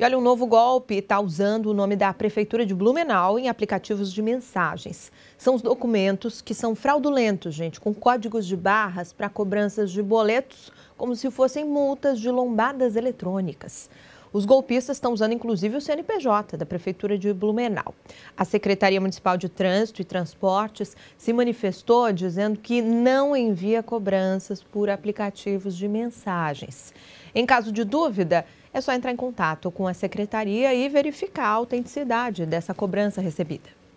E olha, um novo golpe está usando o nome da Prefeitura de Blumenau em aplicativos de mensagens. São os documentos que são fraudulentos, gente, com códigos de barras para cobranças de boletos, como se fossem multas de lombadas eletrônicas. Os golpistas estão usando inclusive o CNPJ da Prefeitura de Blumenau. A Secretaria Municipal de Trânsito e Transportes se manifestou dizendo que não envia cobranças por aplicativos de mensagens. Em caso de dúvida, é só entrar em contato com a secretaria e verificar a autenticidade dessa cobrança recebida.